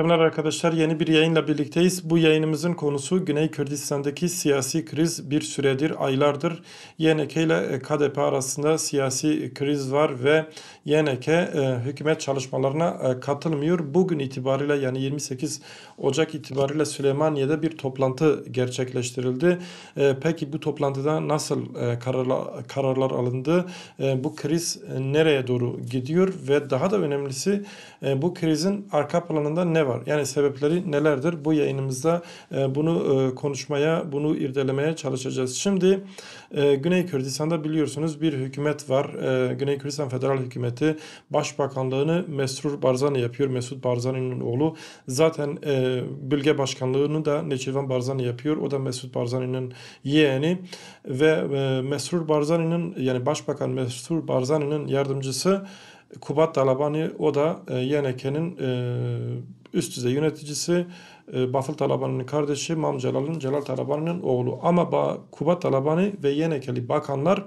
Selamlar arkadaşlar. Yeni bir yayınla birlikteyiz. Bu yayınımızın konusu Güney Kürdistan'daki siyasi kriz bir süredir, aylardır YNK ile e, KDP arasında siyasi kriz var ve YNK e, hükümet çalışmalarına e, katılmıyor. Bugün itibariyle yani 28 Ocak itibariyle Süleymaniye'de bir toplantı gerçekleştirildi. Peki bu toplantıda nasıl kararlar, kararlar alındı? Bu kriz nereye doğru gidiyor ve daha da önemlisi bu krizin arka planında ne var? var. Yani sebepleri nelerdir? Bu yayınımızda e, bunu e, konuşmaya, bunu irdelemeye çalışacağız. Şimdi e, Güney Kürdistan'da biliyorsunuz bir hükümet var. Güney Kürdistan Federal Hükümeti Başbakanlığını Mesrur Barzani yapıyor. Mesut Barzani'nin oğlu. Zaten bölge başkanlığını da Neçirvan Barzani yapıyor. O da Mesut Barzani'nin yeğeni ve Mesrur Barzani'nin yani Başbakan Mesrur Barzani'nin yardımcısı Kubat Talabani o da e, YNK'nin e, üst düzey yöneticisi. E, Batıl Talabani'nin kardeşi Mam Celal'ın Celal Talabani'nin oğlu. Ama ba, Kubat Talabani ve Yenekeli bakanlar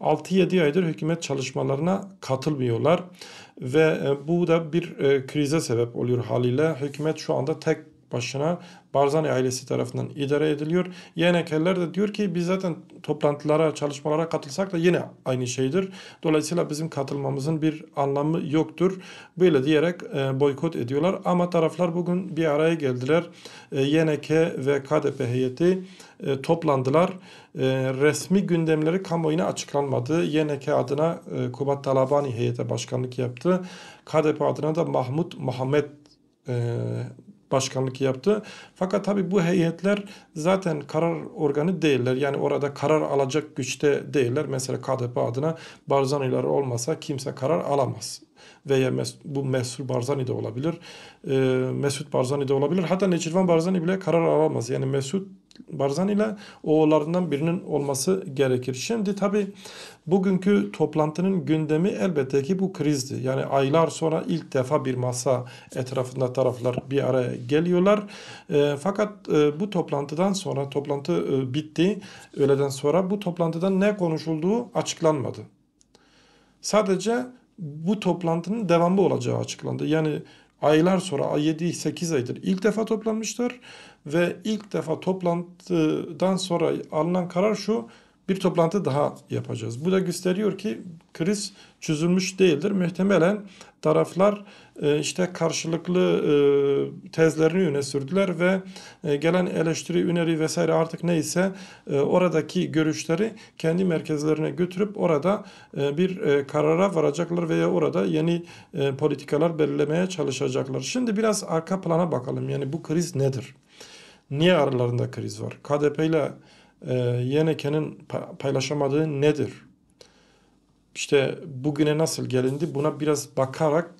6-7 aydır hükümet çalışmalarına katılmıyorlar ve e, bu da bir e, krize sebep oluyor haliyle. Hükümet şu anda tek başına Barzani ailesi tarafından idare ediliyor. YNK'ler de diyor ki biz zaten toplantılara, çalışmalara katılsak da yine aynı şeydir. Dolayısıyla bizim katılmamızın bir anlamı yoktur. Böyle diyerek e, boykot ediyorlar. Ama taraflar bugün bir araya geldiler. E, YNK ve KDP heyeti e, toplandılar. E, resmi gündemleri kamuoyuna açıklanmadı. YNK adına e, Kubat Talabani heyete başkanlık yaptı. KDP adına da Mahmut Muhammed e, başkanlık yaptı. Fakat tabii bu heyetler zaten karar organı değiller. Yani orada karar alacak güçte değiller. Mesela KDP adına Barzaniler olmasa kimse karar alamaz veya mes bu Mesut Barzani de olabilir. E, Mesut Barzani de olabilir. Hatta Neçirvan Barzani bile karar alamaz. Yani Mesut Barzani ile oğullarından birinin olması gerekir. Şimdi tabi bugünkü toplantının gündemi elbette ki bu krizdi. Yani aylar sonra ilk defa bir masa etrafında taraflar bir araya geliyorlar. E, fakat e, bu toplantıdan sonra toplantı e, bitti. Öğleden sonra bu toplantıdan ne konuşulduğu açıklanmadı. Sadece bu toplantının devamı olacağı açıklandı. Yani aylar sonra 7-8 aydır ilk defa toplanmışlar ve ilk defa toplantıdan sonra alınan karar şu bir toplantı daha yapacağız. Bu da gösteriyor ki kriz çözülmüş değildir. Muhtemelen taraflar e, işte karşılıklı e, tezlerini öne sürdüler ve e, gelen eleştiri, öneri vesaire artık neyse oradaki görüşleri kendi merkezlerine götürüp orada bir karara varacaklar veya orada yeni politikalar belirlemeye çalışacaklar. Şimdi biraz arka plana bakalım. Yani bu kriz nedir? Niye aralarında kriz var? KDP ile e, ee, YNK'nin paylaşamadığı nedir? İşte bugüne nasıl gelindi buna biraz bakarak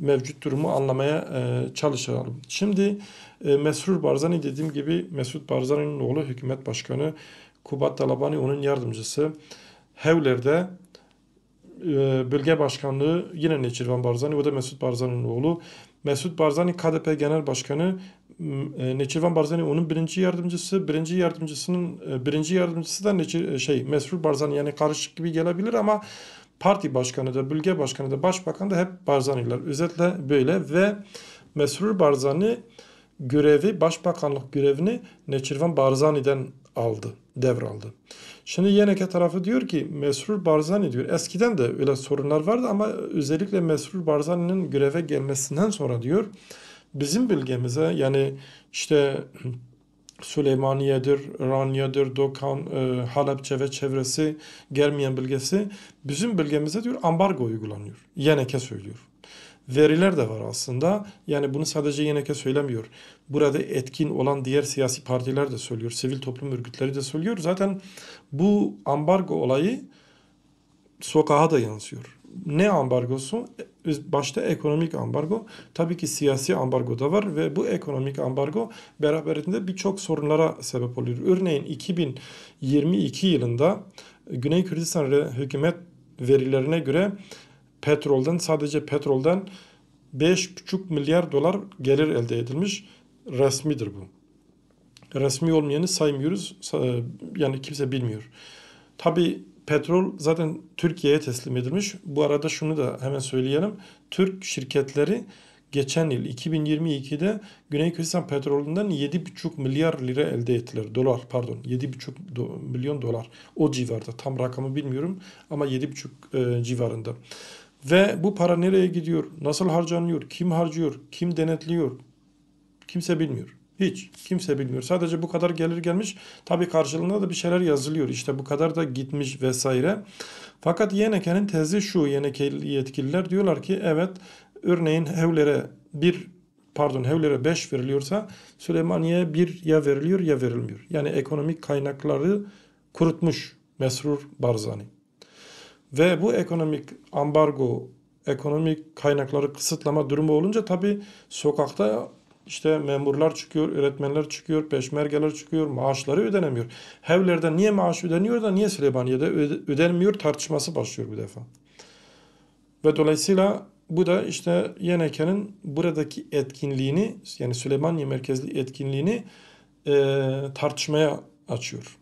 mevcut durumu anlamaya e, çalışalım. Şimdi e, Mesrur Barzani dediğim gibi Mesut Barzani'nin oğlu hükümet başkanı Kubat Talabani onun yardımcısı Hevler'de e, bölge başkanlığı yine Neçirvan Barzani o da Mesut Barzani'nin oğlu. Mesut Barzani KDP Genel Başkanı e, Neçirvan Barzani onun birinci yardımcısı. Birinci yardımcısının e, birinci yardımcısı da Neçir, e, şey Mesrur Barzani yani karışık gibi gelebilir ama parti başkanı da, bölge başkanı da, başbakan da hep Barzaniler. Özetle böyle ve Mesrur Barzani görevi, başbakanlık görevini Neçirvan Barzani'den aldı, devraldı. Şimdi Yeneke tarafı diyor ki Mesrur Barzani diyor. Eskiden de öyle sorunlar vardı ama özellikle Mesrur Barzani'nin göreve gelmesinden sonra diyor bizim bölgemize yani işte Süleymaniye'dir, Raniye'dir, Dokan, e, Halepçe ve çevresi, Germiyen bölgesi bizim bölgemize diyor ambargo uygulanıyor. Yeneke söylüyor. Veriler de var aslında. Yani bunu sadece Yeneke söylemiyor. Burada etkin olan diğer siyasi partiler de söylüyor. Sivil toplum örgütleri de söylüyor. Zaten bu ambargo olayı sokağa da yansıyor. Ne ambargosu? Biz başta ekonomik ambargo, tabii ki siyasi ambargo da var ve bu ekonomik ambargo beraberinde birçok sorunlara sebep oluyor. Örneğin 2022 yılında Güney Kürdistan hükümet verilerine göre petrolden sadece petrolden 5,5 milyar dolar gelir elde edilmiş. Resmidir bu. Resmi olmayanı saymıyoruz. Yani kimse bilmiyor. Tabii petrol zaten Türkiye'ye teslim edilmiş. Bu arada şunu da hemen söyleyelim. Türk şirketleri geçen yıl 2022'de Güney Kürtistan petrolünden 7,5 milyar lira elde ettiler. Dolar pardon 7,5 do, milyon dolar o civarda tam rakamı bilmiyorum ama 7,5 e, civarında. Ve bu para nereye gidiyor? Nasıl harcanıyor? Kim harcıyor? Kim denetliyor? Kimse bilmiyor. Hiç. Kimse bilmiyor. Sadece bu kadar gelir gelmiş. Tabi karşılığında da bir şeyler yazılıyor. İşte bu kadar da gitmiş vesaire. Fakat yenekenin tezi şu. YNK yetkililer diyorlar ki evet örneğin Hevler'e bir pardon Hevler'e 5 veriliyorsa Süleymaniye'ye bir ya veriliyor ya verilmiyor. Yani ekonomik kaynakları kurutmuş Mesrur Barzani. Ve bu ekonomik ambargo, ekonomik kaynakları kısıtlama durumu olunca tabi sokakta işte memurlar çıkıyor, öğretmenler çıkıyor, peşmergeler çıkıyor, maaşları ödenemiyor. Hevler'de niye maaş ödeniyor da niye Süleymaniye'de ödenmiyor tartışması başlıyor bu defa. Ve dolayısıyla bu da işte Yeneken'in buradaki etkinliğini yani Süleymaniye merkezli etkinliğini e, tartışmaya açıyor.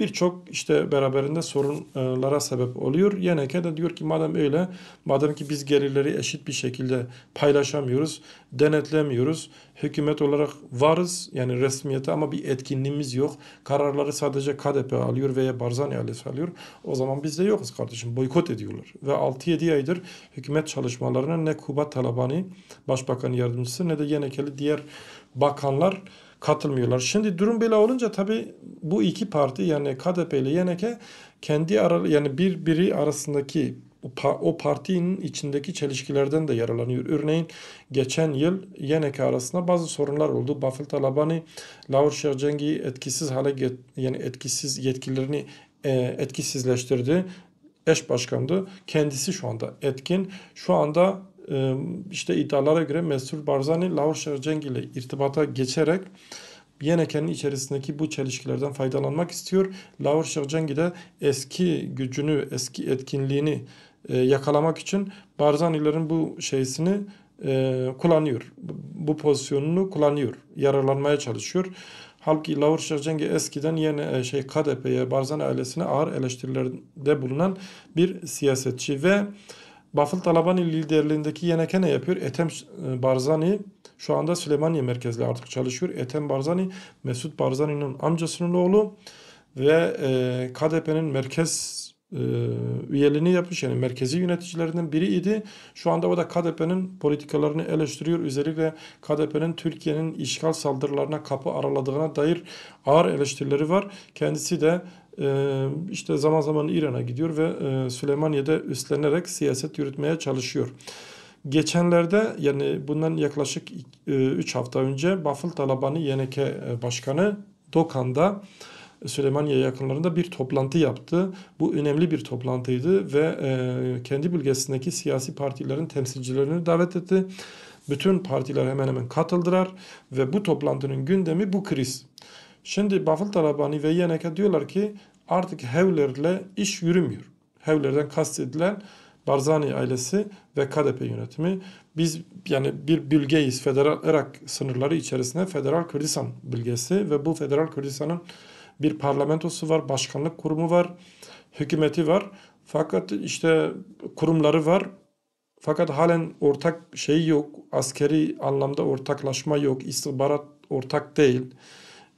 Birçok işte beraberinde sorunlara sebep oluyor. YNK de diyor ki madem öyle, madem ki biz gelirleri eşit bir şekilde paylaşamıyoruz, denetlemiyoruz, hükümet olarak varız yani resmiyete ama bir etkinliğimiz yok. Kararları sadece KDP alıyor veya Barzani ailesi alıyor. O zaman biz de yokuz kardeşim. Boykot ediyorlar. Ve 6-7 aydır hükümet çalışmalarına ne Kuba Talabani Başbakan Yardımcısı ne de Yenekeli diğer bakanlar katılmıyorlar. Şimdi durum böyle olunca tabi bu iki parti yani KDP ile YNK kendi aralı yani birbiri arasındaki o partinin içindeki çelişkilerden de yaralanıyor. Örneğin geçen yıl YNK arasında bazı sorunlar oldu. Bafıl Talabani, Laur Şercengi etkisiz hale get, yani etkisiz yetkililerini e, etkisizleştirdi. Eş başkandı. Kendisi şu anda etkin. Şu anda e, işte iddialara göre Mesut Barzani, Laur Şercengi ile irtibata geçerek YNK'nin içerisindeki bu çelişkilerden faydalanmak istiyor. Laur Şercengi de eski gücünü, eski etkinliğini e, yakalamak için Barzanilerin bu şeysini e, kullanıyor. Bu pozisyonunu kullanıyor. Yararlanmaya çalışıyor. Halbuki Lavur Şercengi eskiden yeni e, şey KDP'ye, Barzani ailesine ağır eleştirilerde bulunan bir siyasetçi ve Bafıl Talabani liderliğindeki YNK ne yapıyor? Etem Barzani şu anda Süleymaniye merkezli artık çalışıyor. Etem Barzani, Mesut Barzani'nin amcasının oğlu ve KDP'nin merkez e, üyeliğini yapmış yani merkezi yöneticilerinden idi. Şu anda o da KDP'nin politikalarını eleştiriyor. Özellikle KDP'nin Türkiye'nin işgal saldırılarına kapı araladığına dair ağır eleştirileri var. Kendisi de e, işte zaman zaman İran'a gidiyor ve e, Süleymaniye'de üstlenerek siyaset yürütmeye çalışıyor. Geçenlerde yani bundan yaklaşık 3 e, hafta önce Bafıl Talabani YNK Başkanı Dokan'da Süleymaniye yakınlarında bir toplantı yaptı. Bu önemli bir toplantıydı ve e, kendi bölgesindeki siyasi partilerin temsilcilerini davet etti. Bütün partiler hemen hemen katıldılar ve bu toplantının gündemi bu kriz. Şimdi Bafıl Talabani ve Yenek'e diyorlar ki artık Hevler'le iş yürümüyor. Hevler'den kastedilen Barzani ailesi ve KDP yönetimi. Biz yani bir bölgeyiz. Federal Irak sınırları içerisinde Federal Kürdistan bölgesi ve bu Federal Kürdistan'ın bir parlamentosu var, başkanlık kurumu var, hükümeti var. Fakat işte kurumları var. Fakat halen ortak şey yok. Askeri anlamda ortaklaşma yok. İstihbarat ortak değil.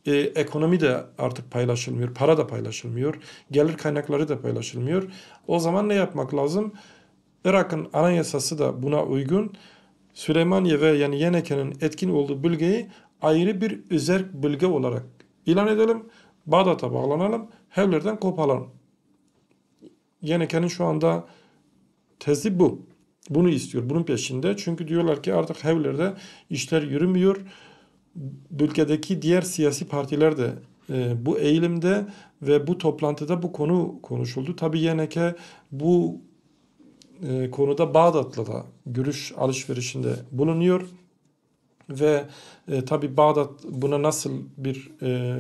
Ee, ekonomi de artık paylaşılmıyor. Para da paylaşılmıyor. Gelir kaynakları da paylaşılmıyor. O zaman ne yapmak lazım? Irak'ın anayasası da buna uygun. Süleymaniye ve yani Yeneke'nin etkin olduğu bölgeyi ayrı bir özerk bölge olarak ilan edelim. Bağdat'a bağlanalım, Hevler'den kopalım. Yeneke'nin şu anda tezi bu. Bunu istiyor, bunun peşinde. Çünkü diyorlar ki artık Hevler'de işler yürümüyor. Ülkedeki diğer siyasi partiler de e, bu eğilimde ve bu toplantıda bu konu konuşuldu. Tabi Yeneke bu e, konuda Bağdat'la da görüş alışverişinde bulunuyor. Ve e, tabi Bağdat buna nasıl bir e,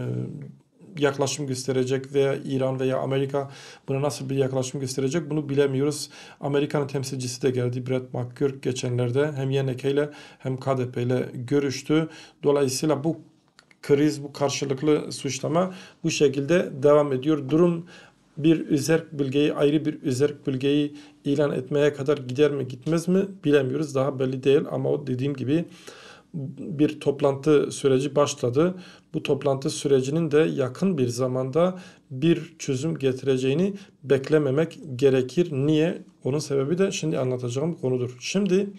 yaklaşım gösterecek veya İran veya Amerika buna nasıl bir yaklaşım gösterecek bunu bilemiyoruz. Amerika'nın temsilcisi de geldi Brett McGurk geçenlerde hem YNK ile hem KDP ile görüştü. Dolayısıyla bu kriz, bu karşılıklı suçlama bu şekilde devam ediyor. Durum bir üzerk bölgeyi ayrı bir üzerk bölgeyi ilan etmeye kadar gider mi gitmez mi bilemiyoruz. Daha belli değil ama o dediğim gibi bir toplantı süreci başladı. Bu toplantı sürecinin de yakın bir zamanda bir çözüm getireceğini beklememek gerekir. Niye? Onun sebebi de şimdi anlatacağım konudur. Şimdi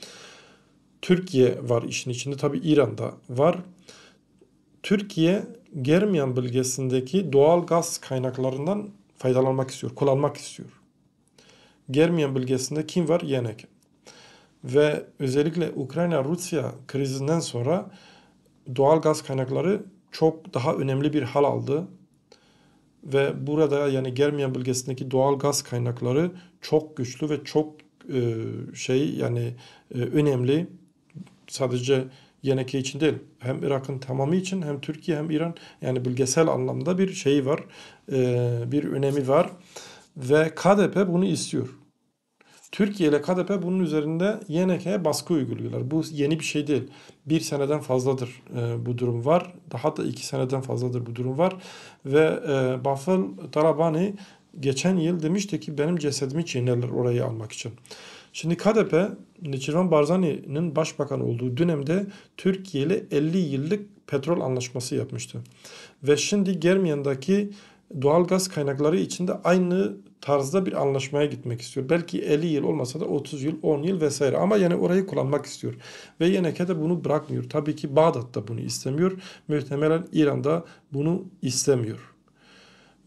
Türkiye var işin içinde. Tabi da var. Türkiye Germiyan bölgesindeki doğal gaz kaynaklarından faydalanmak istiyor, kullanmak istiyor. Germiyan bölgesinde kim var? Yenek ve özellikle Ukrayna-Rusya krizinden sonra doğal gaz kaynakları çok daha önemli bir hal aldı. Ve burada yani Germiyan bölgesindeki doğal gaz kaynakları çok güçlü ve çok e, şey yani e, önemli. Sadece Yeneke için değil hem Irak'ın tamamı için hem Türkiye hem İran yani bölgesel anlamda bir şeyi var e, bir önemi var ve KDP bunu istiyor. Türkiye ile KDP bunun üzerinde YNK'ye baskı uyguluyorlar. Bu yeni bir şey değil. Bir seneden fazladır e, bu durum var. Daha da iki seneden fazladır bu durum var. Ve e, Bafıl Tarabani geçen yıl demişti ki benim cesedimi çiğnerler orayı almak için. Şimdi KDP, Neçirvan Barzani'nin başbakan olduğu dönemde Türkiye ile 50 yıllık petrol anlaşması yapmıştı. Ve şimdi Germiyan'daki doğal gaz kaynakları içinde aynı tarzda bir anlaşmaya gitmek istiyor. Belki 50 yıl olmasa da 30 yıl, 10 yıl vesaire ama yani orayı kullanmak istiyor. Ve YNK de bunu bırakmıyor. Tabii ki Bağdat da bunu istemiyor. Muhtemelen İran da bunu istemiyor.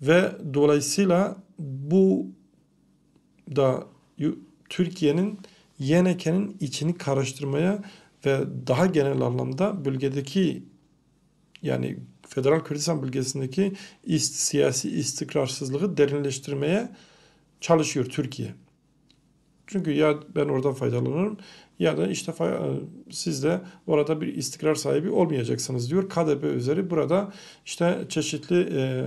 Ve dolayısıyla bu da Türkiye'nin YNK'nin içini karıştırmaya ve daha genel anlamda bölgedeki yani Federal Kürdistan bölgesindeki ist, siyasi istikrarsızlığı derinleştirmeye çalışıyor Türkiye. Çünkü ya ben oradan faydalanırım ya da işte e, siz de orada bir istikrar sahibi olmayacaksınız diyor. KDP üzeri burada işte çeşitli e,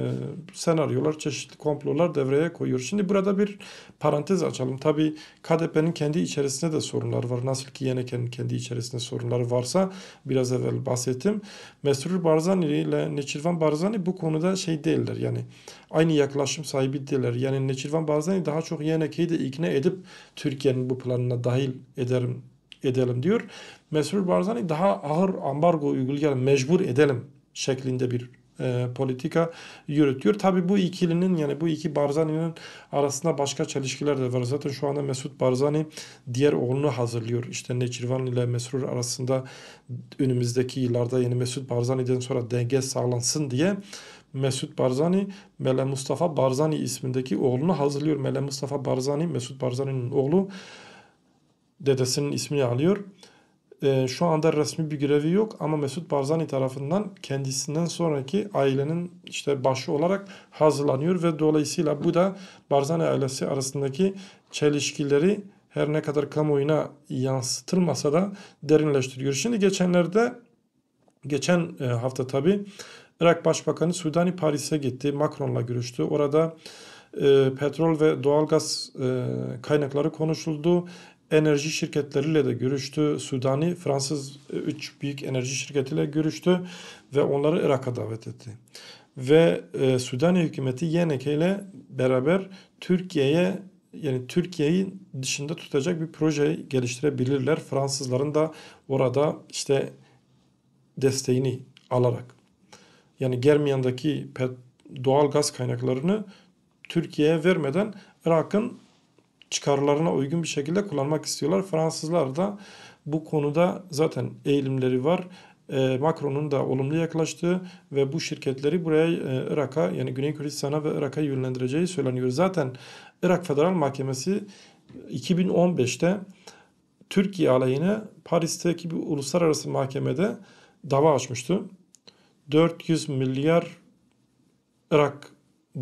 senaryolar, çeşitli komplolar devreye koyuyor. Şimdi burada bir parantez açalım. Tabi KDP'nin kendi içerisinde de sorunlar var. Nasıl ki Yeneken'in kendi içerisinde sorunları varsa biraz evvel bahsettim. Mesrur Barzani ile Neçirvan Barzani bu konuda şey değiller yani aynı yaklaşım sahibi Yani Neçirvan Barzani daha çok YNK'yi de ikna edip Türkiye'nin bu planına dahil ederim edelim diyor. Mesrur Barzani daha ağır ambargo uygulayalım, mecbur edelim şeklinde bir e, politika yürütüyor. Tabi bu ikilinin yani bu iki Barzani'nin arasında başka çelişkiler de var. Zaten şu anda Mesut Barzani diğer oğlunu hazırlıyor. İşte Neçirvan ile Mesrur arasında önümüzdeki yıllarda yani Mesut Barzani'den sonra denge sağlansın diye Mesut Barzani Mele Mustafa Barzani ismindeki oğlunu hazırlıyor. Mele Mustafa Barzani Mesut Barzani'nin oğlu dedesinin ismini alıyor. E, şu anda resmi bir görevi yok ama Mesut Barzani tarafından kendisinden sonraki ailenin işte başı olarak hazırlanıyor ve dolayısıyla bu da Barzani ailesi arasındaki çelişkileri her ne kadar kamuoyuna yansıtılmasa da derinleştiriyor. Şimdi geçenlerde geçen e, hafta tabii Irak Başbakanı Sudani Paris'e gitti. Macron'la görüştü. Orada e, petrol ve doğalgaz e, kaynakları konuşuldu. Enerji şirketleriyle de görüştü. Sudani, Fransız e, üç büyük enerji şirketiyle görüştü ve onları Irak'a davet etti. Ve e, Sudani hükümeti YNK ile beraber Türkiye'ye yani Türkiye'yi dışında tutacak bir proje geliştirebilirler. Fransızların da orada işte desteğini alarak yani Germiyan'daki doğal gaz kaynaklarını Türkiye'ye vermeden Irak'ın çıkarlarına uygun bir şekilde kullanmak istiyorlar. Fransızlar da bu konuda zaten eğilimleri var. Ee, Macron'un da olumlu yaklaştığı ve bu şirketleri buraya e, Irak'a yani Güney Kürdistan'a ve Irak'a yönlendireceği söyleniyor. Zaten Irak Federal Mahkemesi 2015'te Türkiye aleyhine Paris'teki bir uluslararası mahkemede dava açmıştı. 400 milyar Irak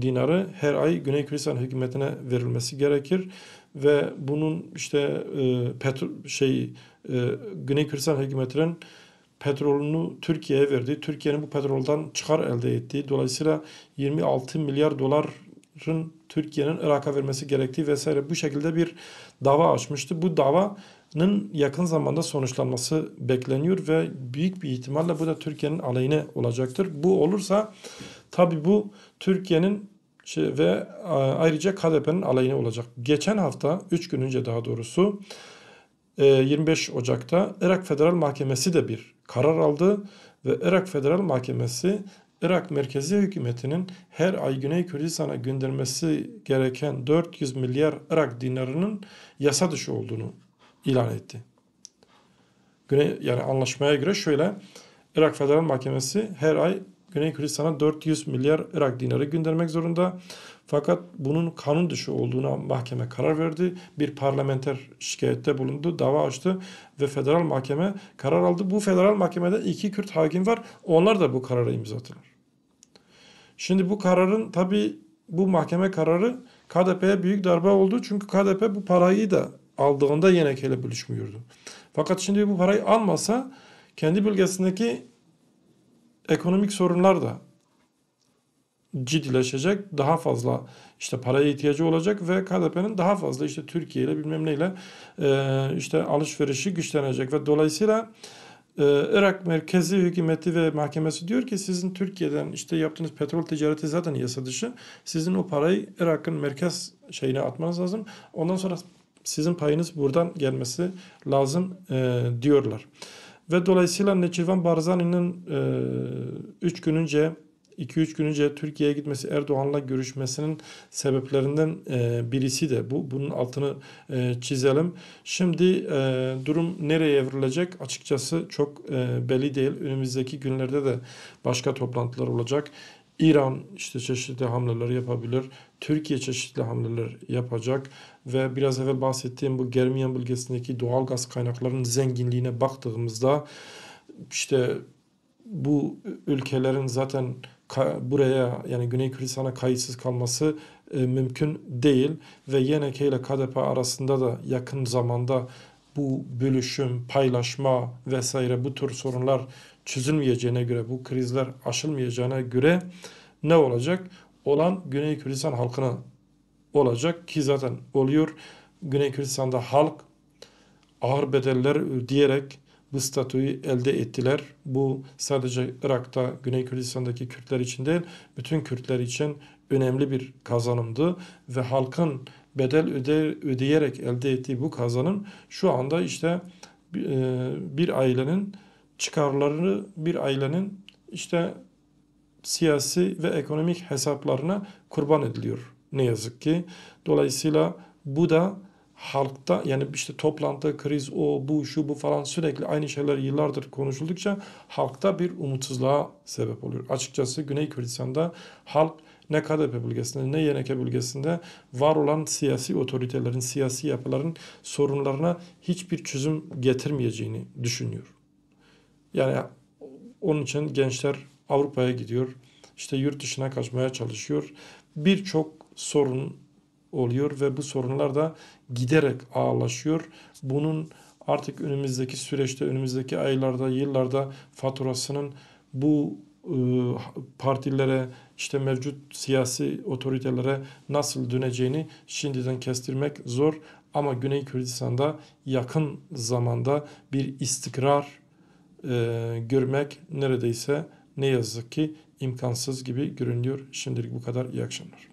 dinarı her ay Güney Kürdistan hükümetine verilmesi gerekir ve bunun işte e, petrol şey e, Güney Kürdistan hükümetinin petrolünü Türkiye'ye verdi. Türkiye'nin bu petroldan çıkar elde ettiği dolayısıyla 26 milyar doların Türkiye'nin Irak'a vermesi gerektiği vesaire bu şekilde bir dava açmıştı. Bu dava nın yakın zamanda sonuçlanması bekleniyor ve büyük bir ihtimalle bu da Türkiye'nin aleyhine olacaktır. Bu olursa tabi bu Türkiye'nin şey ve ayrıca KDP'nin aleyhine olacak. Geçen hafta 3 gün önce daha doğrusu 25 e, Ocak'ta Irak Federal Mahkemesi de bir karar aldı ve Irak Federal Mahkemesi Irak merkezi hükümetinin her ay Güney Kürdistan'a göndermesi gereken 400 milyar Irak dinarının yasa dışı olduğunu ilan etti. Güney, yani anlaşmaya göre şöyle Irak Federal Mahkemesi her ay Güney Kürdistan'a 400 milyar Irak dinarı göndermek zorunda. Fakat bunun kanun dışı olduğuna mahkeme karar verdi. Bir parlamenter şikayette bulundu, dava açtı ve federal mahkeme karar aldı. Bu federal mahkemede iki Kürt hakim var. Onlar da bu karara imza attılar. Şimdi bu kararın tabi bu mahkeme kararı KDP'ye büyük darbe oldu. Çünkü KDP bu parayı da aldığında yine ile bölüşmüyordu. Fakat şimdi bu parayı almasa kendi bölgesindeki ekonomik sorunlar da ciddileşecek. Daha fazla işte paraya ihtiyacı olacak ve KDP'nin daha fazla işte Türkiye ile bilmem neyle e, işte alışverişi güçlenecek ve dolayısıyla e, Irak merkezi hükümeti ve mahkemesi diyor ki sizin Türkiye'den işte yaptığınız petrol ticareti zaten yasa dışı. Sizin o parayı Irak'ın merkez şeyine atmanız lazım. Ondan sonra sizin payınız buradan gelmesi lazım e, diyorlar. Ve dolayısıyla Neçirvan Barzani'nin 3 e, gün önce 2-3 gün önce Türkiye'ye gitmesi Erdoğan'la görüşmesinin sebeplerinden e, birisi de bu. Bunun altını e, çizelim. Şimdi e, durum nereye evrilecek açıkçası çok e, belli değil. Önümüzdeki günlerde de başka toplantılar olacak. İran işte çeşitli hamleler yapabilir. Türkiye çeşitli hamleler yapacak ve biraz evvel bahsettiğim bu Germiyan bölgesindeki doğal gaz kaynaklarının zenginliğine baktığımızda işte bu ülkelerin zaten buraya yani Güney Kürdistan'a kayıtsız kalması e, mümkün değil ve YNK ile KDP arasında da yakın zamanda bu bölüşüm, paylaşma vesaire bu tür sorunlar çözülmeyeceğine göre, bu krizler aşılmayacağına göre ne olacak? olan Güney Kürdistan halkına olacak ki zaten oluyor. Güney Kürdistan'da halk ağır bedeller ödeyerek bu statüyü elde ettiler. Bu sadece Irak'ta, Güney Kürdistan'daki Kürtler için değil, bütün Kürtler için önemli bir kazanımdı ve halkın bedel öde, ödeyerek elde ettiği bu kazanım şu anda işte e, bir ailenin çıkarlarını bir ailenin işte siyasi ve ekonomik hesaplarına kurban ediliyor ne yazık ki. Dolayısıyla bu da halkta yani işte toplantı, kriz, o, bu, şu, bu falan sürekli aynı şeyler yıllardır konuşuldukça halkta bir umutsuzluğa sebep oluyor. Açıkçası Güney Kürdistan'da halk ne Kadepe bölgesinde ne Yeneke bölgesinde var olan siyasi otoritelerin, siyasi yapıların sorunlarına hiçbir çözüm getirmeyeceğini düşünüyor. Yani onun için gençler Avrupa'ya gidiyor. İşte yurt dışına kaçmaya çalışıyor. Birçok sorun oluyor ve bu sorunlar da giderek ağırlaşıyor. Bunun artık önümüzdeki süreçte, önümüzdeki aylarda, yıllarda faturasının bu e, partilere, işte mevcut siyasi otoritelere nasıl döneceğini şimdiden kestirmek zor. Ama Güney Kürdistan'da yakın zamanda bir istikrar e, görmek neredeyse ne yazık ki imkansız gibi görünüyor. Şimdilik bu kadar. İyi akşamlar.